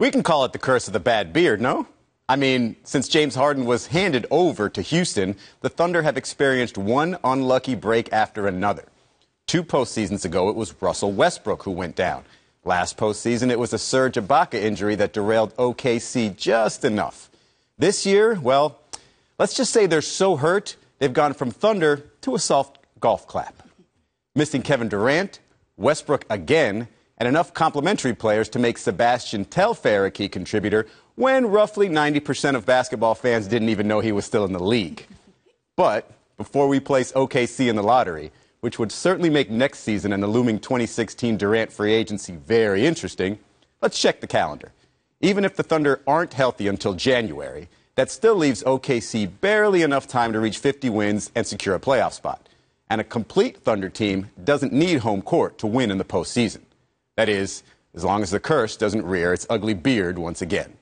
We can call it the curse of the bad beard, no? I mean, since James Harden was handed over to Houston, the Thunder have experienced one unlucky break after another. Two postseasons ago, it was Russell Westbrook who went down. Last postseason, it was a Serge Ibaka injury that derailed OKC just enough. This year, well, let's just say they're so hurt, they've gone from Thunder to a soft golf clap. Missing Kevin Durant, Westbrook again, and enough complementary players to make Sebastian Telfair a key contributor when roughly 90% of basketball fans didn't even know he was still in the league. But before we place OKC in the lottery, which would certainly make next season and the looming 2016 Durant free agency very interesting, let's check the calendar. Even if the Thunder aren't healthy until January, that still leaves OKC barely enough time to reach 50 wins and secure a playoff spot. And a complete Thunder team doesn't need home court to win in the postseason. That is, as long as the curse doesn't rear its ugly beard once again.